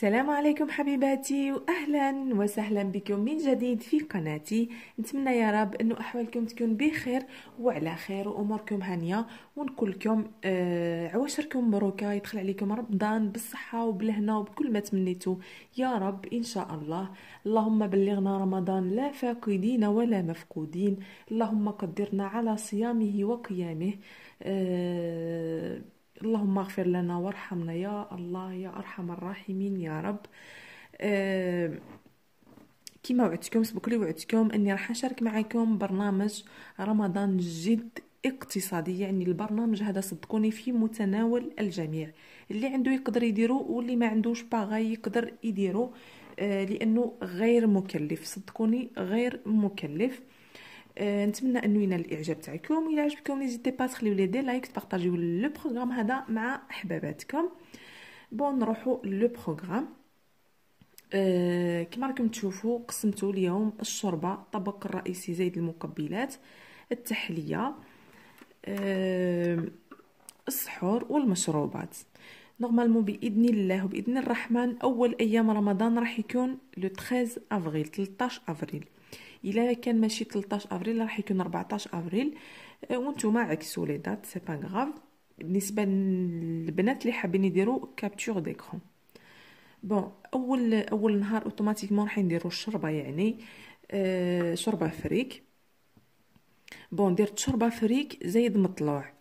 السلام عليكم حبيباتي واهلا وسهلا بكم من جديد في قناتي نتمنى يا رب انه احوالكم تكون بخير وعلى خير واموركم هانيه ونقولكم آه عواشركم مبروكه يدخل عليكم رمضان بالصحه وبالهنا وبكل ما تمنيتو يا رب ان شاء الله اللهم بلغنا رمضان لا فاقدين ولا مفقودين اللهم قدرنا على صيامه وقيامه آه اللهم اغفر لنا وارحمنا يا الله يا أرحم الراحمين يا رب أه كما وعدتكم سبق لي وعدتكم اني راح نشارك معكم برنامج رمضان جد اقتصادي يعني البرنامج هذا صدقوني في متناول الجميع اللي عنده يقدر يديرو واللي ما عندوش باغا يقدر يديرو آه، لانه غير مكلف صدقوني غير مكلف Euh, نتمنى انه ينال الاعجاب تاعكم الا عجبكم زيتي با تخليو لي دي لايك تبارطاجيو لو بروغرام هذا مع احباباتكم بون نروحو لو بروغرام euh, كيما كما راكم تشوفوا قسمتو اليوم الشوربه الطبق الرئيسي زيد المقبلات التحليه آه، السحور والمشروبات نورمالمون باذن الله وباذن الرحمن اول ايام رمضان راح يكون لو 13 افريل 13 افريل الا كان ماشي 13 افريل راح يكون 14 افريل آه، وانتم عكسوا لي دات سي با غاف بالنسبه للبنات اللي حابين يديروا كابتشور ديكرون بون اول اول نهار اوتوماتيكمون راح نديروا الشربه يعني آه، شربه فريك بون درت شربه فريك زايد مطلوع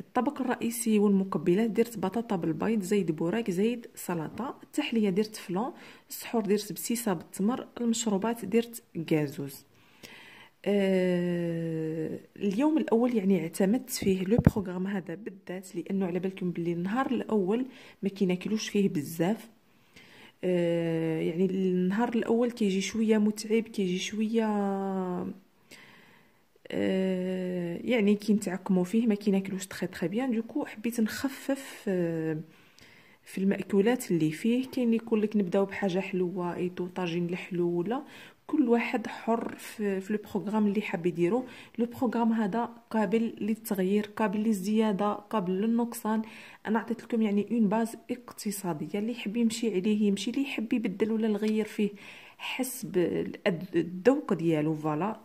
الطبق الرئيسي والمقبلات درت بطاطا بالبيض زيد بوراك زيد سلطه التحليه درت فلون السحور درت بسيسه بالتمر المشروبات درت كازوز آه اليوم الاول يعني اعتمدت فيه لو بروغرام هذا بالذات لانه على بالكم بلي النهار الاول ما كيناكلوش فيه بزاف آه يعني النهار الاول كيجي شويه متعب كيجي شويه آه، يعني نتعكموا فيه ما كيناكلوش تري تري بيان دوكو حبيت نخفف آه، في المأكولات اللي فيه كاين يقول لك نبداو بحاجه حلوه تو طاجين الحلو ولا كل واحد حر في, في لو بروغرام اللي حاب يديرو لو بروغرام هذا قابل للتغيير قابل للزياده قابل للنقصان انا عطيت لكم يعني اون باز اقتصاديه اللي يحب يمشي عليه يمشي اللي يحب يبدل ولا يغير فيه حسب الذوق ديالو فوالا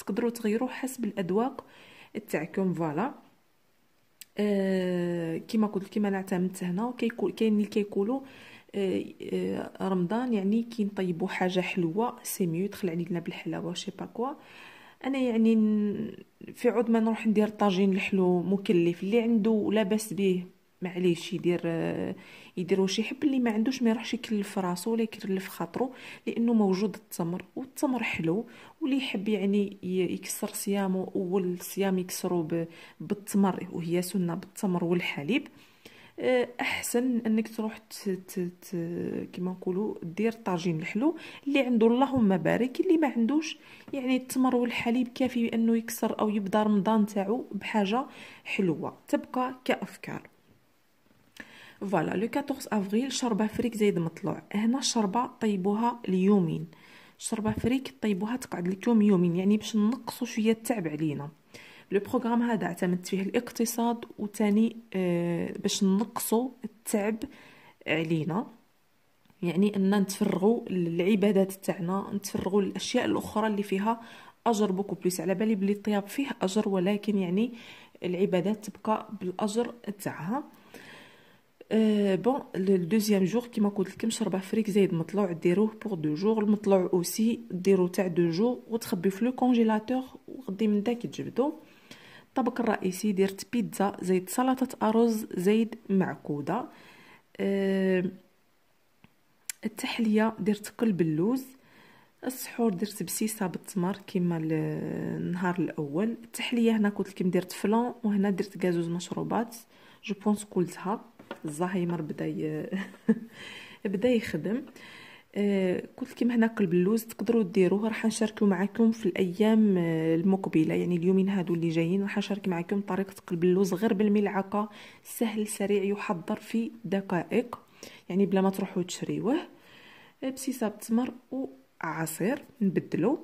تقدروا تغيروا حسب الاذواق تاعكم فوالا آه كما قلت كما انا اعتمدت هنا كاين كي اللي كيقولوا آه آه رمضان يعني كي نطيبوا حاجه حلوه سي ميو دخل علينا بالحلاوه شي با كوا انا يعني في عود ما نروح ندير طاجين الحلو مكلف اللي عنده لاباس به معليش يدير يدير واش يحب اللي ما عندوش ما يروحش يكلف راسو ولا يكلف خاطرو لانه موجود التمر والتمر حلو واللي يحب يعني يكسر صيامه اول صيام يكسرو بالتمر وهي سنه بالتمر والحليب آه، احسن انك تروح كما نقولوا دير طاجين الحلو اللي عنده اللهم بارك اللي ما عندوش يعني التمر والحليب كافي بانه يكسر او يبدا رمضان تاعو بحاجه حلوه تبقى كافكار فوالا لو 14 افريل شربه فريك زايد مطلوع هنا الشربه طيبوها ليومين شربه فريك طيبوها تقعد يوم يومين يعني باش نقصوا شويه التعب علينا لو بروغرام هذا اعتمدت فيه الاقتصاد وتاني آه باش نقصوا التعب علينا يعني ان نتفرغوا للعبادات تاعنا نتفرغوا للاشياء الاخرى اللي فيها اجر بوكو بليس على بالي بلي الطياب فيه اجر ولكن يعني العبادات تبقى بالاجر تاعها أه بون لدوزيام جور كيما قلت لكم شربه فريك زايد مطلوع ديروه بور دو جور المطلوع اوسي ديرو تاع دو جور وتخبيه في لو كونجيلاتور وغدي من داك تجبدو الطبق الرئيسي درت بيتزا زايد سلطه ارز زايد معكوده التحليه درت قلب اللوز السحور درت بسيسه بالتمر كيما النهار الاول التحليه هنا قلت لكم درت فلان وهنا درت كازوز مشروبات جو بونس قلتها الزهايمر بدا ي... بدا يخدم آه، قلت كيما هنا قلب اللوز تقدروا ديروه راح نشاركو معكم في الايام آه، المقبله يعني اليومين هادو اللي جايين راح نشارك معكم طريقه قلب اللوز غير بالملعقه سهل سريع يحضر في دقائق يعني بلا ما تروحوا تشريوه آه، بسيسه بتمر وعصير نبدلو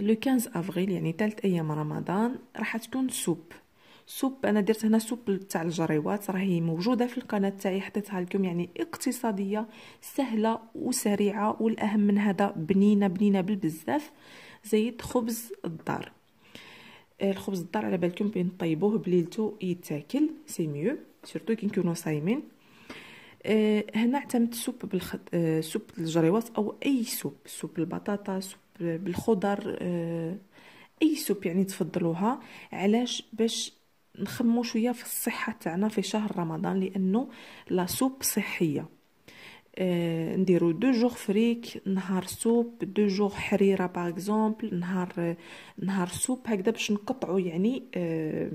لو 15 افريل يعني ثالث ايام رمضان راح تكون سوب سوب انا درت هنا سوب تاع الجريوات راهي موجوده في القناه تاعي حطيتها لكم يعني اقتصاديه سهله وسريعه والاهم من هذا بنينه بنينه بالبزاف زيت خبز الدار آه، الخبز الدار على بالكم بين طيبوه بليلتو يتاكل سي ميو سورتو كي نكونوا صايمين آه، هنا اعتمدت سوب بالخد... آه، سوب الجريوات او اي سوب سوب البطاطا سوب بالخضر اي سوب يعني تفضلوها علاش باش نخمو شويه في الصحه تاعنا في شهر رمضان لانه لا سوب صحيه آه، نديرو دو جوغ فريك نهار سوب دو جوغ حريره باغ اكزومبل نهار نهار سوب هكذا باش نقطعو يعني آه،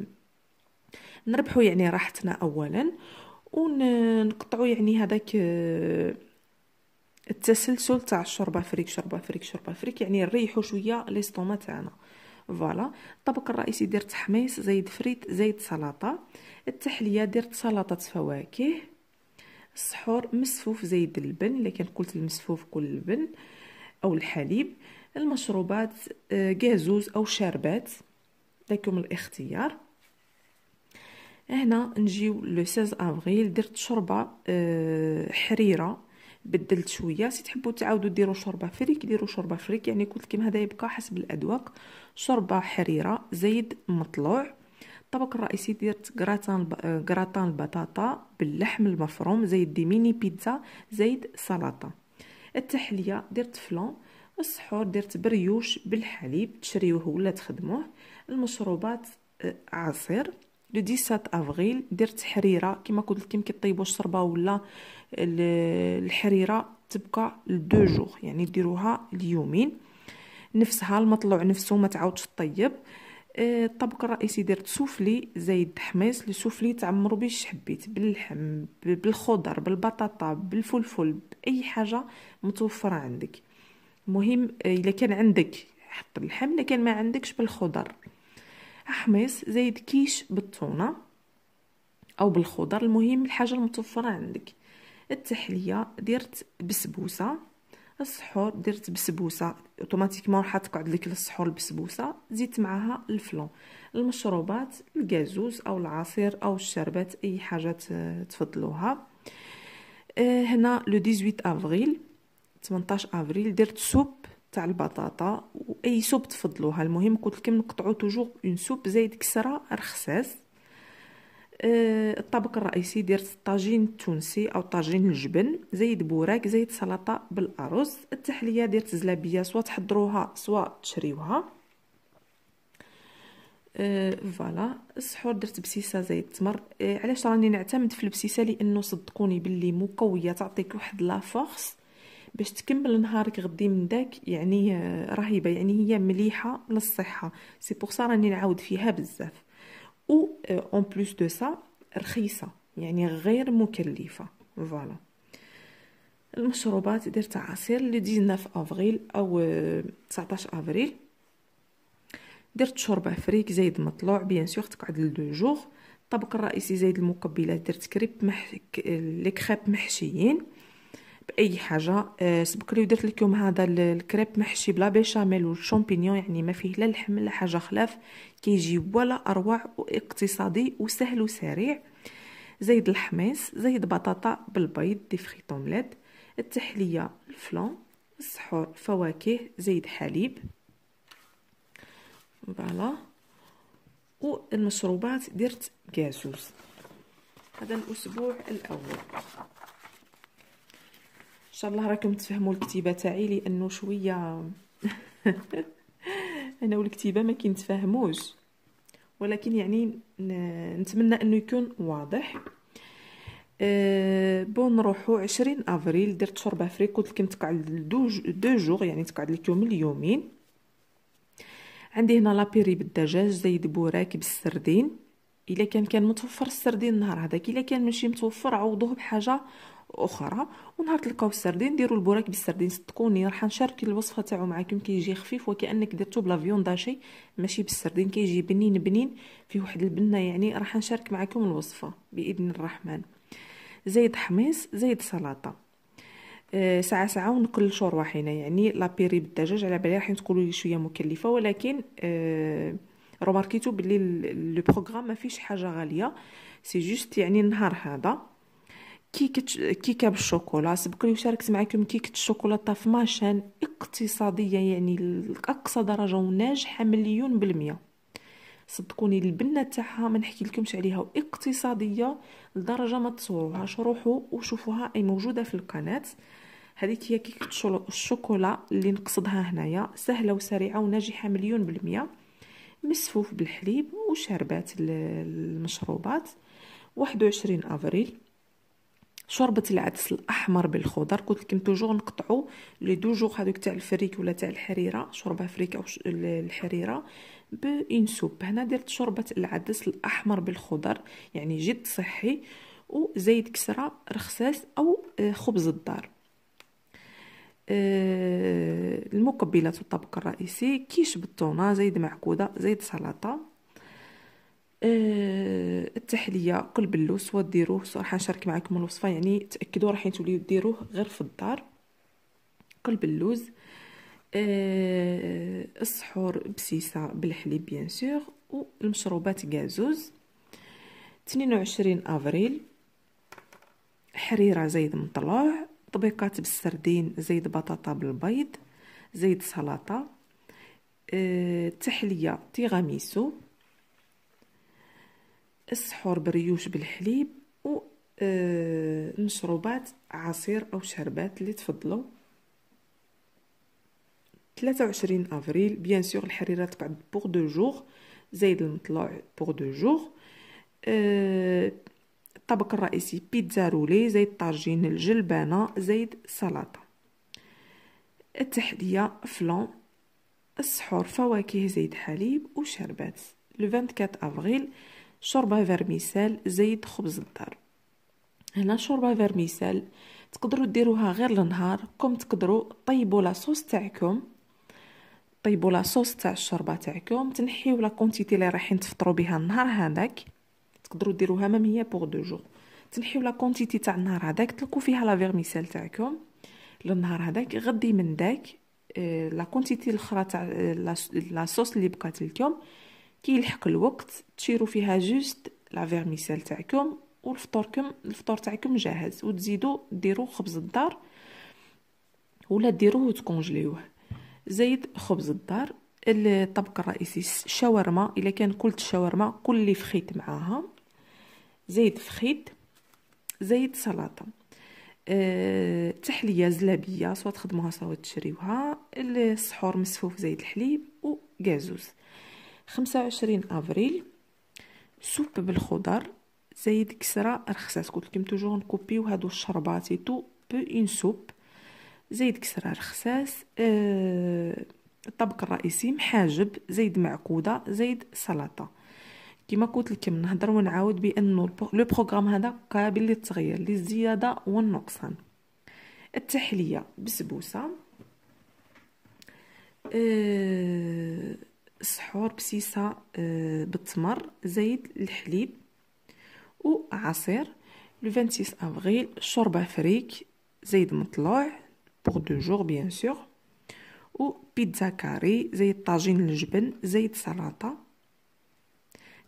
نربحو يعني راحتنا اولا ونقطعو يعني هذاك آه، التسلسل تاع الشوربه فريك شوربه فريك شوربه فريك يعني نريحو شويه ليستوما تاعنا فوالا الطبق الرئيسي درت حميص زايد فريت زايد سلطه التحليه درت سلطه فواكه السحور مسفوف زايد اللبن اللي كان قلت المسفوف كل اللبن او الحليب المشروبات آه، كازوز او شربات لكم الاختيار هنا نجيو لو 16 افريل درت شوربه آه، حريره بدلت شويه سي تحبوا تعاودوا ديروا شوربه فريك ديروا شوربه فريك يعني قلت لكم هذا يبقى حسب الاذواق شوربه حريره زيد مطلوع الطبق الرئيسي درت غراتان غراتان البطاطا باللحم المفروم زيد دي ميني بيتزا زيد سلطه التحليه درت فلان السحور درت بريوش بالحليب تشريوه ولا تخدموه المشروبات آه، عصير لو 17 افريل درت حريره كما قلت يمكن طيبوا الشربه ولا الحريره تبقى لدو جوغ يعني ديروها ليومين نفسها المطلوع نفسه ما تعاودش طيب آه، الطبق الرئيسي درت سوفلي زايد الحميص السوفلي تعمرو بيه حبيت باللحم بالخضر بالبطاطا بالفلفل باي حاجه متوفره عندك المهم آه، الا كان عندك حط اللحم الا كان ما عندكش بالخضر أحمص زايد كيش بالتونة أو بالخضر المهم الحاجة المتوفرة عندك التحلية درت بسبوسة السحور درت بسبوسة اوتوماتيكمون راح تقعد لك السحور البسبوسة زدت معاها الفلون المشروبات الكازوز او العصير او الشربات اي حاجة تفضلوها آه، هنا لو 18 افريل 18 افريل درت سوب تاع البطاطا واي سوب تفضلوها المهم قلت لكم نقطعوا توجور اون سوب زايد كسره رخساس أه الطبق الرئيسي درت الطاجين التونسي او طاجين الجبن زايد بوراك زايد سلطه بالارز التحليه درت زلابيه سوا تحضروها سوا تشريوها أه فوالا السحور درت بسيسه زايد تمر أه علاش راني نعتمد في البسيسه لانه صدقوني باللي مقويه تعطيك واحد لا فورس باش تكمل نهارك غدي من داك يعني آه، رهيبه يعني هي مليحه للصحه سي بوغ سا راني نعاود فيها بزاف و اون بلوس دو سا رخيصه يعني غير مكلفه فوالا المشروبات درت عصير لو 19 افريل او 19 آه، افريل درت شوربه فريك زايد مطلوع بيان سور تقعد لدو جوغ الطبق الرئيسي زايد المقبلات درت كريب مح... لي كريب محشيين باي حاجه آه سبكري ودرت لكم هذا الكريب محشي بلا بيشاميل والشامبينيون يعني ما فيه لا لحم لا حاجه خلاف كيجي ولا اروع واقتصادي وسهل وسريع زيد الحميص زيد بطاطا بالبيض دي فخيط التحليه الفلون السحور فواكه زيد حليب فوالا والمشروبات درت كازوز هذا الاسبوع الاول ان شاء الله راكم تفهموا الكتيبه تاعي لانه شويه انا والكتيبه ما كنتفاهموش ولكن يعني نتمنى انه يكون واضح أه بون نروحو عشرين افريل درت شوربه فري قلت لكم تقعد دو جوغ يعني تقعد لك يوم اليومين عندي هنا لابيري بالدجاج زايد بوراك بالسردين الا كان كان متوفر السردين النهار هذاك الا كان ماشي متوفر عوضوه بحاجه اخرى ونهار تلقاو السردين ديروا البراك بالسردين صدقوني راح نشارك الوصفه تاعو معكم كيجي خفيف وكانك درتو بلا فيون داشي ماشي بالسردين كيجي بنين بنين فيه واحد البنه يعني راح نشارك معكم الوصفه باذن الرحمن زيد حميص زيد سلطه آه، ساعه ساعه ونقل شوربه هنا يعني لابيري بالدجاج على بالي راح تقولوا لي شويه مكلفه ولكن أه روماركيتو بلي لو بروغرام ما فيش حاجه غاليه سي جوست يعني النهار هذا كيكة كيكة بالشوكولا سبق لي وشاركت معكم كيكة الشوكولاتة في ماشان اقتصادية يعني لأقصى درجة وناجحة مليون بالمية صدقوني البنة تاعها ما نحكي لكمش عليها واقتصادية لدرجة ما تصوروها شروحوا وشوفوها اي موجودة في القناة هذيك هي كيكة الشوكولا اللي نقصدها هنايا سهلة وسريعة وناجحة مليون بالمية مسفوف بالحليب وشربات المشروبات 21 افريل شوربه العدس الاحمر بالخضر قلت لكم توجور نقطعوا لي دو جوغ هذوك تاع الفريك ولا تاع الحريره شوربه فريك او الحريره بان سوب هنا درت شوربه العدس الاحمر بالخضر يعني جد صحي وزيد كسره رخصاس او آه، خبز الدار آه، المقبلات الطبق الرئيسي كيش بالطونه زيد معكوده زيد سلطه آه، التحليه قلب اللوز وديروه صراحه نشارك معكم الوصفه يعني تاكدوا راح توليو ديروه غير في الدار كل اللوز أه السحور بسيسه بالحليب بيان سور والمشروبات كازوز 22 افريل حريره زيد مطلوع طبيقات بالسردين زيد بطاطا بالبيض زيد سلطه أه تحليه تيغاميسو السحور بريوش بالحليب و المشروبات آه، عصير او شربات اللي تفضلوا 23 افريل بيان سور الحريره تبعد بوغ دو جوغ زايد المطلوع بوغ دو جوغ آه، الطبق الرئيسي بيتزا رولي زايد طاجين الجلبانه زايد سلطه التحليه فلان السحور فواكه زايد حليب وشربات لو 24 افريل شوربه فيرميسال زيد خبز الدار هنا شوربه فيرميسال تقدروا ديروها غير النهار كم تقدروا طيبوا لاصوص تاعكم طيبوا لاصوص تاع الشوربه تاعكم تنحيو لا كونتيتي اللي رايحين تفطروا بها النهار هذاك تقدروا ديروها ميم هي بوغ دو جو تنحيو لا كونتيتي تاع النهار هذاك تلقوا فيها لا فيرميسال تاعكم للنهار هذاك غدي من داك آه، لا كونتيتي الاخرى تاع آه، لا صوص اللي بقات لكم كيلحق الوقت تشيروا فيها جوست لا فيرميسيل تاعكم والفطوركم الفطور تاعكم جاهز وتزيدوا ديروا خبز الدار ولا ديروه وتكونجليوه زيد خبز الدار الطبق الرئيسي الشاورما الا كان كلت الشاورما كل اللي فخيت معاها زيد فخيت زيد سلطه أه تحليه زلابيه سواء تخدموها سواء تشريوها السحور مسفوف زيد الحليب وكازوز خمسة وعشرين أفريل سوب بالخضر زايد كسرة رخصات قلتلكم توجور نكوبيو هادو الشربات تو بو اون سوب زايد كسرة رخصاص أه الطبق الرئيسي محاجب زايد معكودة زايد سلطة كما قلت لكم نهضر ونعاود بانه لو بروغرام هذا قابل للتغيير للزياده والنقصان التحليه بسبوسه أه سحور بسيسه آه، بالتمر زايد الحليب وعصير لو 26 افريل شوربه فريك زايد مطلوع بوغ دو جور بيان سور و بيتزا كاري زايد طاجين الجبن زايد سلطه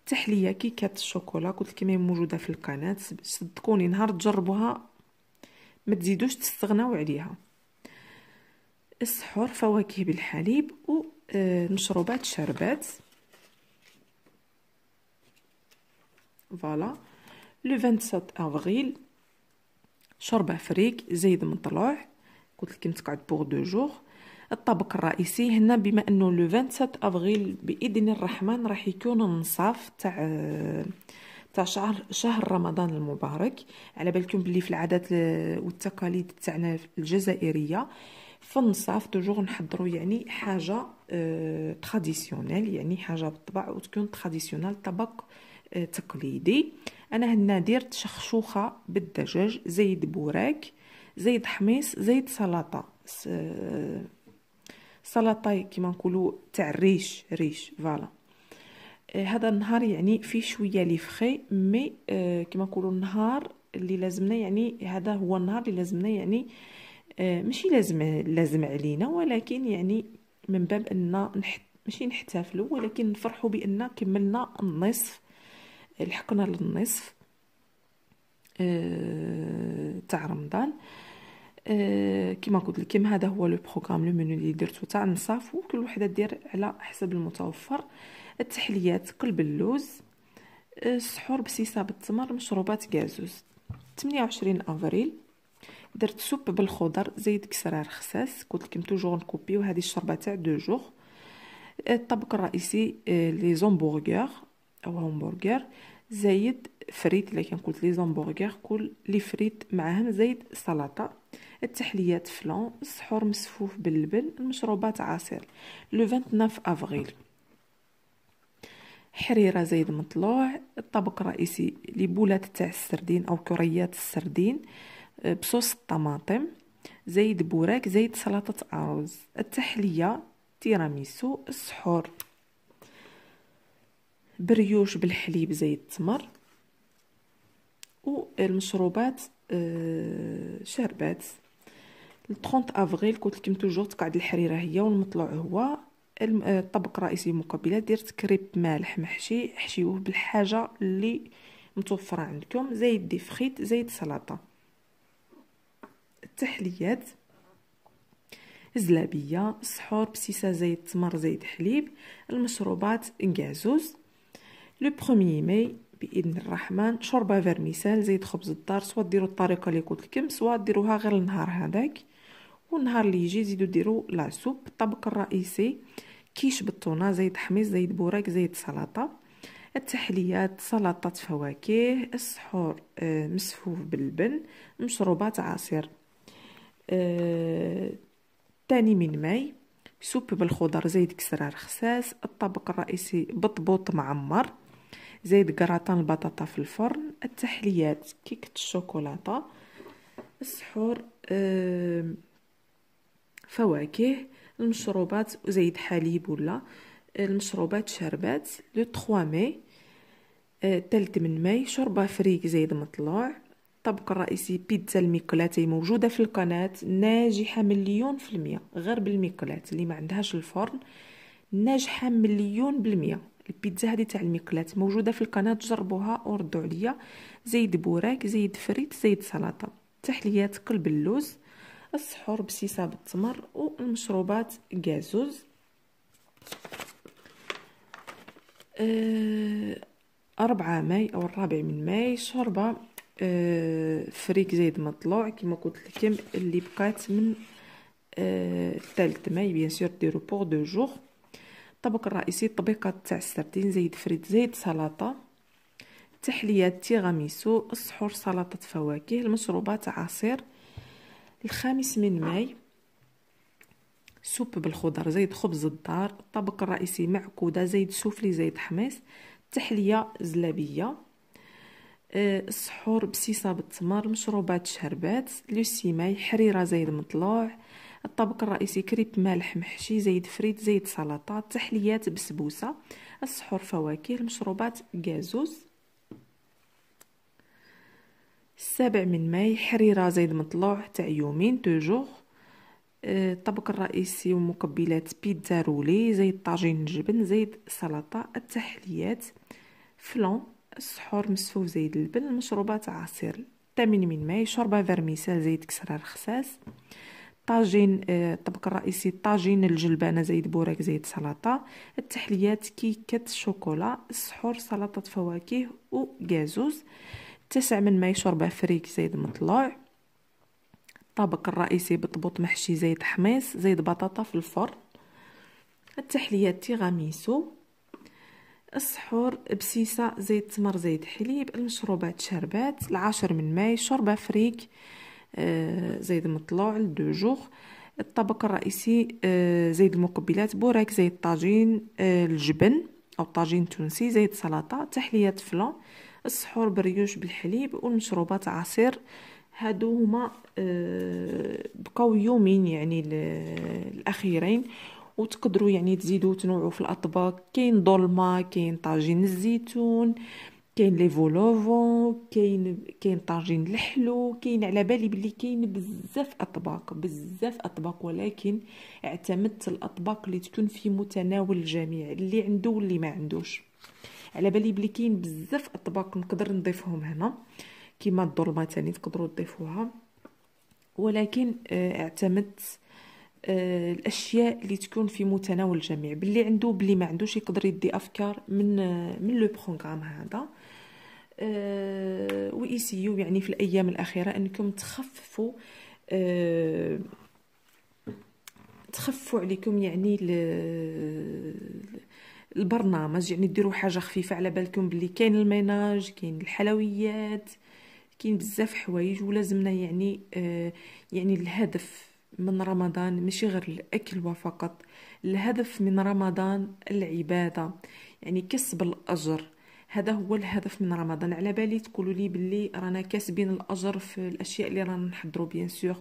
تحليه كيكات الشوكولا قلت لكم هي موجوده في القناه صدقوني نهار تجربوها ما تزيدوش تستغناو عليها السحور فواكه بالحليب و مشروبات أه، شربات فوالا لو 27 افريل شرب فريك زايد من طلوع قلت لكم تقعد بوغ دو جوغ الطبق الرئيسي هنا بما انه لو 27 افريل باذن الرحمن راح يكون النصاف تاع تاع شهر شهر رمضان المبارك على بالكم بلي في العادات آه، والتقاليد تاعنا الجزائريه في النصاف توجور نحضروا يعني حاجه اه تراديسيونيل يعني حاجه بالطبع وتكون تراديسيونال طبق اه تقليدي انا هنا درت شخشوخه بالدجاج زيد بوراك زيد حميص زيد سلطه سلطه كيما نقولوا تاع الريش ريش فوالا آه، هذا النهار يعني فيه شويه لي فخي مي آه، كيما نقولوا النهار اللي لازمنا يعني هذا هو النهار اللي لازمنا يعني آه، ماشي لازم لازم علينا ولكن يعني من باب ان نحت ماشي نحتفلوا ولكن نفرحوا بان كملنا النصف لحقنا للنصف آه، تاع رمضان آه، كما قلت لكم هذا هو لو بروغرام لو منو اللي درتو تاع نصاف وكل وحده دير على حسب المتوفر التحليات قلب اللوز السحور بسيسه بالتمر مشروبات كازوز 28 افريل درت سوب بالخضر زيد كسرار خساس قلت لكم توجور نكوبيو وهذه الشربه تاع دو جوغ الطبق الرئيسي آه، لي زومبورغر او همبرغر زايد فريت لكن كان قلت لي زومبورغر كل لي فريت معاهم زايد سلطه التحليات فلان السحور مسفوف باللبن المشروبات عصير لو 29 افريل حريره زايد مطلوع الطبق الرئيسي لبولات تاع السردين او كريات السردين أه، بصوص الطماطم زيت بوراك زيت سلطة أرز التحلية تيراميسو السحور بريوش بالحليب زيت تمر والمشروبات المشروبات أه، شربات 30 افغيل قلت لكم توجور تقعد الحريره هي والمطلوع هو الطبق أه، الرئيسي المقبلات درت كريب مالح محشي حشيوه بالحاجه اللي متوفره عندكم زيت دي فخيت زيت سلطه التحليات زلابية صحور بسيسة زيت تمر زيت حليب المشروبات نكازوز لو بخوميي ماي باذن الرحمن شوربه فيرميسال زيت خبز الدار سوا ديروا الطريقه اللي قلت لكم سوا ديروها غير النهار هذاك والنهار اللي يجي زيدوا ديروا سوب الطبق الرئيسي كيش بالطونه زيت حميص زيت بوراك زيت سلطه التحليات سلطه فواكه السحور آه، مسفوف باللبن مشروبات عصير آه، تاني من ماي سوب بالخضر زيد كسرة رخساس الطبق الرئيسي بطبوط معمر زيد كراطان البطاطا في الفرن التحليات كيكة الشوكولاتة السحور آه، فواكه المشروبات وزيد حليب ولا المشروبات شربات لو 3 ماي 3 آه، من ماي شوربه فريك زيد مطلوع الطبق الرئيسي بيتزا الميكولاتي موجودة في القناة ناجحة مليون في المية غير بالميكولات اللي ما عندهاش الفرن ناجحة مليون بالمية البيتزا هذه تاع الميكولات موجودة في القناة جربوها وردوا عليا زيد بوراك زيد فريت زيد سلطة تحليات قلب اللوز السحور بسيسة بالتمر والمشروبات جازوز أه، أربعة ماي أو الرابع من ماي شربة آه، فريك زايد مطلوع كما قلت لكم اللي بقات من آه، الثالث ماي بيان سور ديرو بوغ دو جوغ الطبق الرئيسي الطبيقة تاع السردين زايد فريد زايد سلطة تحليات تيغاميسو السحور سلطة فواكه المشروبات عصير الخامس من ماي سوب بالخضر زايد خبز الدار الطبق الرئيسي معكودة زايد سوفلي زايد حماس تحلية زلابية السحور بسيصة بالتمر مشروبات شربات لوسيماي حريره زايد مطلوع الطبق الرئيسي كريب مالح محشي زيت فريت زيت سلطه تحليات بسبوسه السحور فواكه المشروبات كازوز السابع من ماي حريره زايد مطلوع تاع يومين توجور آه، الطبق الرئيسي ومقبلات بيتزا رولي زيت طاجين جبن زيت سلطه التحليات فلون السحور مسفوف زيت البن المشروبات عصير الثمن من ماي شوربه فرميسال زيت كسرة رخساس طاجين آه، الطبق الرئيسي طاجين الجلبانه زيت بوراك زيت سلطه التحليات كيكه شوكولا السحور سلطه فواكه وكازوز تسع من ماي شوربه فريك زيت مطلوع الطبق الرئيسي بطبوط محشي زيت حميص زيت بطاطا في الفرن التحليات تيغاميسو السحور بسيسة زيت تمر زيت حليب المشروبات شربات العاشر من ماي شوربة فريك آه، زيد مطلوع الدوجوغ الطبق الرئيسي آه، زيد المقبلات بوراك زيت طاجين آه، الجبن او طاجين التونسي زيت سلطه تحليات فلان السحور بريوش بالحليب والمشروبات عصير هادو هما بقاو يومين يعني الاخيرين وتقدروا يعني تزيدوا تنوعوا في الاطباق كاين دولما كاين طاجين الزيتون كاين لي فولوفون كاين كاين طاجين الحلو كاين على بالي بلي كاين بزاف اطباق بزاف اطباق ولكن اعتمدت الاطباق اللي تكون في متناول الجميع اللي عنده واللي ما عندوش على بالي بلي كاين بزاف اطباق نقدر نضيفهم هنا كيما الظلمه تاني تقدروا تضيفوها ولكن آه، اعتمدت آه، الاشياء اللي تكون في متناول الجميع باللي عنده باللي ما عندوش يقدر يدي افكار من من لو بروغرام هذا أه وي سي يو يعني في الايام الاخيره انكم تخففوا آه، تخفوا عليكم يعني البرنامج يعني ديروا حاجه خفيفه على بالكم بلي كاين الميناج كاين الحلويات كاين بزاف حوايج ولازمنا يعني آه، يعني الهدف من رمضان مش غير الأكل وفقط الهدف من رمضان العبادة يعني كسب الأجر هذا هو الهدف من رمضان على بالي تقولوا لي باللي رانا كاسبين الاجر في الاشياء اللي رانا نحضروا بيان سور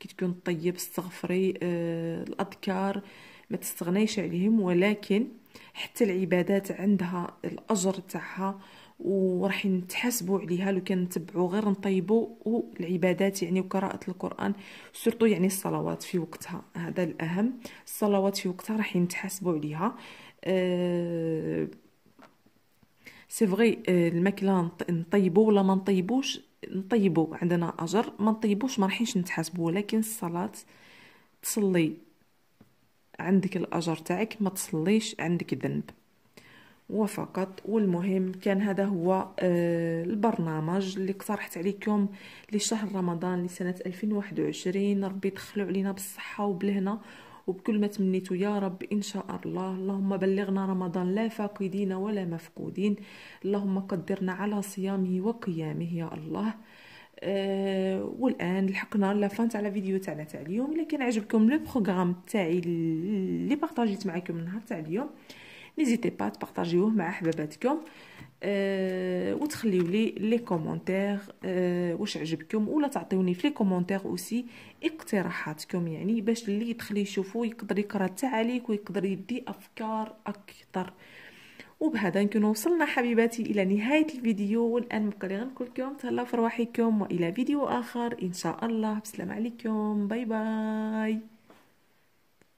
كي تكون طيب استغفري آه الاذكار ما تستغنيش عليهم ولكن حتى العبادات عندها الاجر تاعها وراح نتحاسبوا عليها لو كان نتبعوا غير نطيبوا والعبادات يعني وقراءه القران سورتو يعني الصلوات في وقتها هذا الاهم الصلوات في وقتها راح نتحاسبوا عليها أه سي فغي آه، الماكله نطيبو ولا ما نطيبوش نطيبو عندنا اجر ما نطيبوش ما راحينش نتحاسبو ولكن الصلاه تصلي عندك الاجر تاعك ما تصليش عندك ذنب وفقط والمهم كان هذا هو آه، البرنامج اللي اقترحت عليكم لشهر رمضان لسنة 2021 ربي يدخلوا علينا بالصحة وبالهنا وبكل ما تمنيتو يا رب إن شاء الله اللهم بلغنا رمضان لا فاقدين ولا مفقودين اللهم قدرنا على صيامه وقيامه يا الله آه والان لحقنا لافان تاع لا فيديو تاعنا تاع اليوم الا كان عجبكم لو بروغرام تاعي اللي بارطاجيت معكم النهار تاع اليوم آه نيزيتي با تبارطاجيوه مع حباباتكم أه وتخليو لي لي كومونتير أه واش عجبكم ولا تعطيوني في لي كومونتير اوسي اقتراحاتكم يعني باش اللي يدخل يشوفو يقدر يقرا التعاليق ويقدر يدي افكار اكثر وبهذا نكون وصلنا حبيباتي الى نهايه الفيديو والان مبقى غنقولكم تهلاو في رواحكم والى فيديو اخر ان شاء الله بسلام عليكم باي باي